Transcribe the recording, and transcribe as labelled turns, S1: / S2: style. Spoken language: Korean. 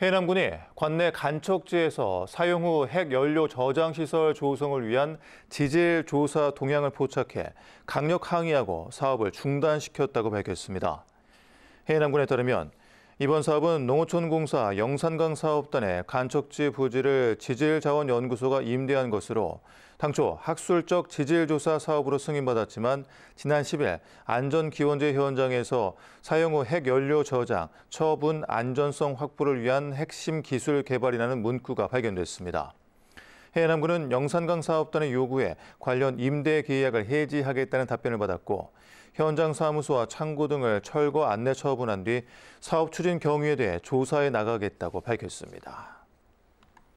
S1: 해남군이 관내 간척지에서 사용 후 핵연료 저장시설 조성을 위한 지질 조사 동향을 포착해 강력 항의하고 사업을 중단시켰다고 밝혔습니다. 해남군에 따르면 이번 사업은 농어촌공사 영산강 사업단의 간척지 부지를 지질자원연구소가 임대한 것으로 당초 학술적 지질조사 사업으로 승인받았지만 지난 10일 안전기원제 현장에서 사용 후 핵연료 저장, 처분 안전성 확보를 위한 핵심 기술 개발이라는 문구가 발견됐습니다. 해남군은 영산강 사업단의 요구에 관련 임대 계약을 해지하겠다는 답변을 받았고 현장 사무소와 창고 등을 철거 안내 처분한 뒤 사업 추진 경위에 대해 조사해 나가겠다고 밝혔습니다.